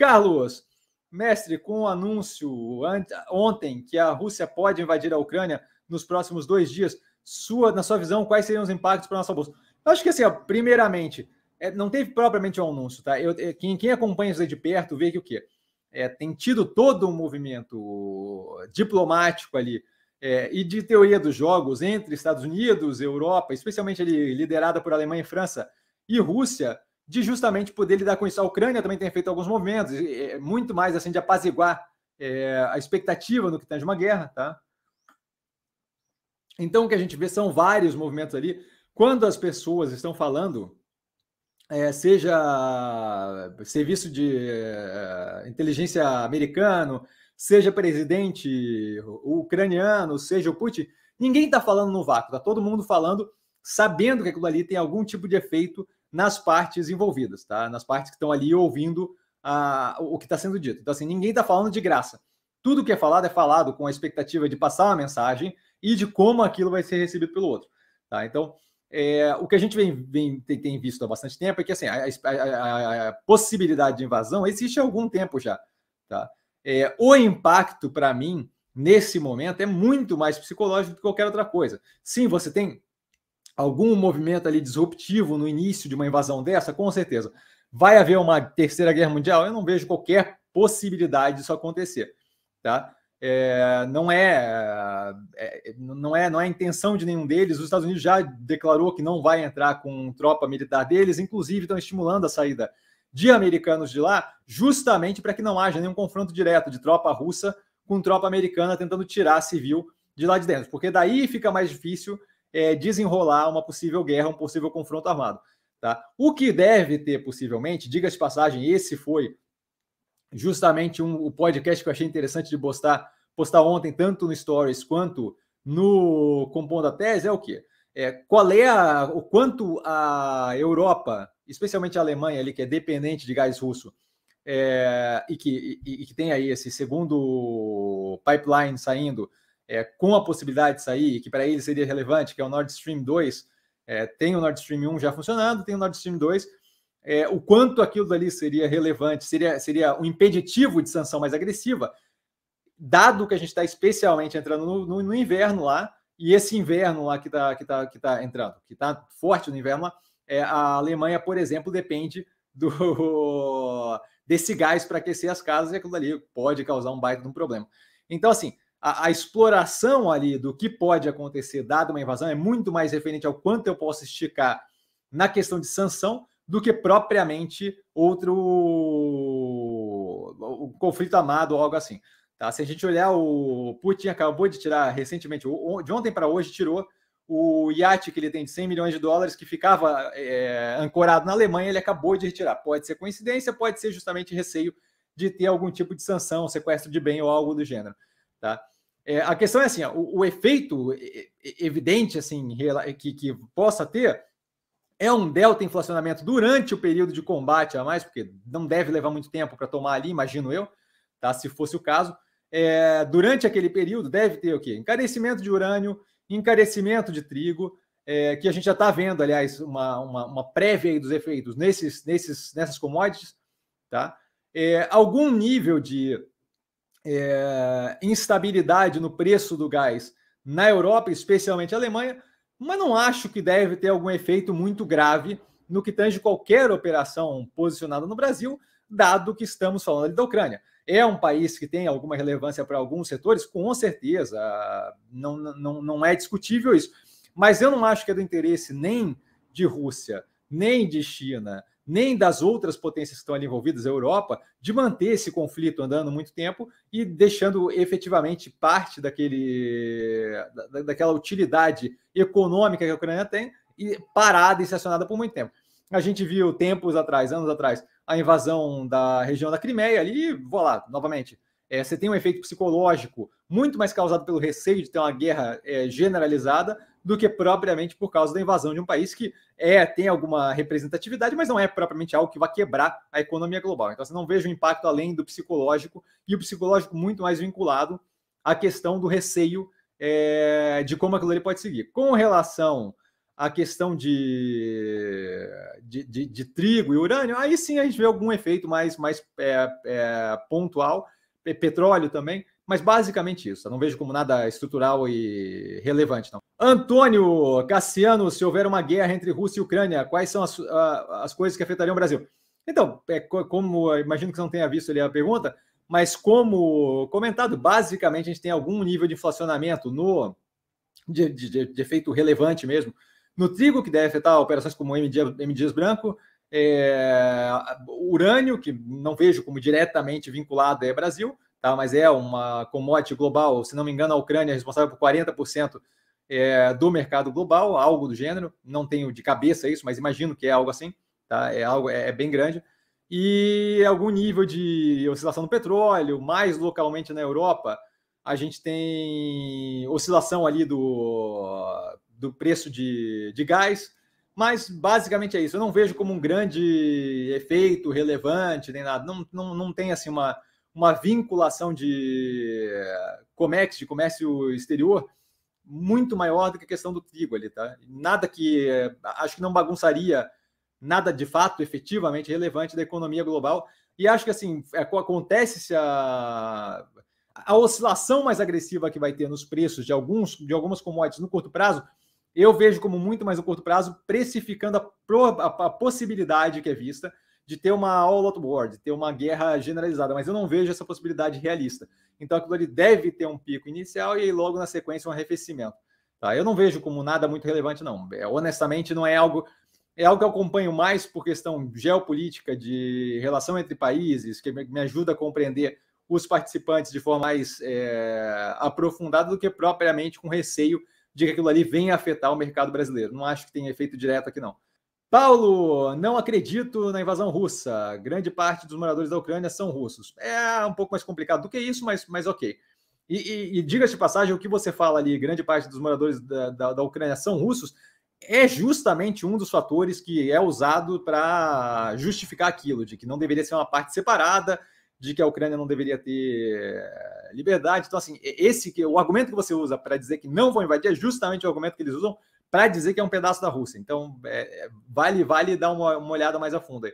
Carlos, mestre, com o anúncio ontem que a Rússia pode invadir a Ucrânia nos próximos dois dias, sua, na sua visão, quais seriam os impactos para a nossa bolsa? Eu acho que assim, ó, primeiramente, é, não teve propriamente um anúncio, tá? Eu, é, quem, quem, acompanha isso aí de perto vê que o quê? É, tem tido todo um movimento diplomático ali é, e de teoria dos jogos entre Estados Unidos, Europa, especialmente ali liderada por Alemanha e França e Rússia, de justamente poder lidar com isso. A Ucrânia também tem feito alguns movimentos, é, muito mais assim de apaziguar é, a expectativa no que tange uma guerra, tá? Então, o que a gente vê são vários movimentos ali. Quando as pessoas estão falando, é, seja serviço de é, inteligência americano, seja presidente ucraniano, seja o Putin, ninguém está falando no vácuo, está todo mundo falando sabendo que aquilo ali tem algum tipo de efeito nas partes envolvidas, tá? Nas partes que estão ali ouvindo a, o que está sendo dito. Então, assim, ninguém está falando de graça. Tudo que é falado é falado com a expectativa de passar uma mensagem e de como aquilo vai ser recebido pelo outro. Tá? Então, é, o que a gente vem, vem, tem, visto há bastante tempo é que assim, a, a, a possibilidade de invasão existe há algum tempo já. Tá? É, o impacto, para mim, nesse momento, é muito mais psicológico do que qualquer outra coisa. Sim, você tem algum movimento ali disruptivo no início de uma invasão dessa? Com certeza. Vai haver uma terceira guerra mundial? Eu não vejo qualquer possibilidade disso acontecer, tá? É, não é, é, não é não é intenção de nenhum deles. Os Estados Unidos já declarou que não vai entrar com tropa militar deles, inclusive estão estimulando a saída de americanos de lá, justamente para que não haja nenhum confronto direto de tropa russa com tropa americana tentando tirar civil de lá de dentro, porque daí fica mais difícil é, desenrolar uma possível guerra, um possível confronto armado. Tá? O que deve ter, possivelmente, diga-se passagem, esse foi justamente um, o podcast que eu achei interessante de postar, postar ontem, tanto no Stories quanto no Compondo a Tese, é o quê? É, qual é a, o quanto a Europa, especialmente a Alemanha, ali, que é dependente de gás russo, é, e, que, e, e que tem aí esse segundo pipeline saindo é, com a possibilidade de sair, que para ele seria relevante, que é o Nord Stream 2, é, tem o Nord Stream 1 já funcionando, tem o Nord Stream 2, é, o quanto aquilo dali seria relevante, seria, seria um impeditivo de sanção mais agressiva, dado que a gente está especialmente entrando no, no, no, inverno lá, e esse inverno lá que está que tá, que tá entrando, que está forte no inverno lá, é, a Alemanha, por exemplo, depende do desse gás para aquecer as casas, e aquilo dali pode causar um baita de um problema. Então, assim, a, a, exploração ali do que pode acontecer dado uma invasão é muito mais referente ao quanto eu posso esticar na questão de sanção do que propriamente outro o conflito amado ou algo assim. Tá? Se a gente olhar, o Putin acabou de tirar recentemente, de ontem para hoje, tirou o iate que ele tem de 100 milhões de dólares que ficava é, ancorado na Alemanha, ele acabou de retirar. Pode ser coincidência, pode ser justamente receio de ter algum tipo de sanção, sequestro de bem ou algo do gênero. Tá? É, a questão é assim, ó, o, o, efeito evidente assim que, que possa ter é um delta inflacionamento durante o período de combate a mais, porque não deve levar muito tempo para tomar ali, imagino eu, tá? Se fosse o caso, é, durante aquele período deve ter o quê? Encarecimento de urânio, encarecimento de trigo, é, que a gente já está vendo, aliás, uma, uma, uma prévia dos efeitos nesses, nesses, nessas commodities, tá? É, algum nível de é, instabilidade no preço do gás na Europa, especialmente a Alemanha, mas não acho que deve ter algum efeito muito grave no que tange qualquer operação posicionada no Brasil, dado que estamos falando ali da Ucrânia. É um país que tem alguma relevância para alguns setores, com certeza, não, não, não é discutível isso. Mas eu não acho que é do interesse nem de Rússia, nem de China, nem das outras potências que estão ali envolvidas, a Europa, de manter esse conflito andando muito tempo e deixando efetivamente parte daquele, da, daquela utilidade econômica que a Ucrânia tem e parada e estacionada por muito tempo. A gente viu tempos atrás, anos atrás, a invasão da região da Crimeia ali, vou lá, novamente. É, você tem um efeito psicológico muito mais causado pelo receio de ter uma guerra é, generalizada do que propriamente por causa da invasão de um país que é tem alguma representatividade, mas não é propriamente algo que vai quebrar a economia global. Então, você assim, não vejo um impacto além do psicológico e o psicológico muito mais vinculado à questão do receio é, de como aquilo ali pode seguir. Com relação à questão de, de, de, de, trigo e urânio, aí sim a gente vê algum efeito mais, mais é, é, pontual, petróleo também, mas basicamente isso. Eu não vejo como nada estrutural e relevante, não. Antônio Cassiano, se houver uma guerra entre Rússia e Ucrânia, quais são as, as coisas que afetariam o Brasil? Então, é, como imagino que você não tenha visto ali a pergunta, mas como comentado, basicamente a gente tem algum nível de inflacionamento no de, de, de efeito relevante mesmo no trigo que deve afetar operações como M M Branco, é, urânio que não vejo como diretamente vinculado é Brasil, tá? mas é uma commodity global. Se não me engano, a Ucrânia é responsável por 40% é, do mercado global, algo do gênero. Não tenho de cabeça isso, mas imagino que é algo assim. Tá? É algo é, é bem grande. E algum nível de oscilação do petróleo, mais localmente na Europa, a gente tem oscilação ali do, do preço de, de gás. Mas basicamente é isso. Eu não vejo como um grande efeito relevante nem nada. Não, não, não tem assim uma, uma vinculação de eh, comex, de comércio exterior, muito maior do que a questão do trigo ali, tá? Nada que eh, acho que não bagunçaria nada de fato efetivamente relevante da economia global. E acho que assim é, acontece se a, a oscilação mais agressiva que vai ter nos preços de alguns de algumas commodities no curto prazo, eu vejo como muito mais no curto prazo, precificando a, a, a possibilidade que é vista de ter uma all out war, de ter uma guerra generalizada, mas eu não vejo essa possibilidade realista. Então aquilo ali deve ter um pico inicial e logo na sequência um arrefecimento. Tá? Eu não vejo como nada muito relevante, não. É, honestamente, não é algo. É algo que eu acompanho mais por questão geopolítica, de relação entre países, que me ajuda a compreender os participantes de forma mais é, aprofundada do que propriamente com receio de que aquilo ali venha afetar o mercado brasileiro. Não acho que tenha efeito direto aqui, não. Paulo, não acredito na invasão russa. Grande parte dos moradores da Ucrânia são russos. É um pouco mais complicado do que isso, mas, mas ok. E, e, e diga-se de passagem, o que você fala ali, grande parte dos moradores da, da, da Ucrânia são russos, é justamente um dos fatores que é usado para justificar aquilo, de que não deveria ser uma parte separada, de que a Ucrânia não deveria ter eh, liberdade. Então, assim, esse que o argumento que você usa para dizer que não vão invadir é justamente o argumento que eles usam para dizer que é um pedaço da Rússia. Então, é, é, vale, vale dar uma, uma olhada mais a fundo aí.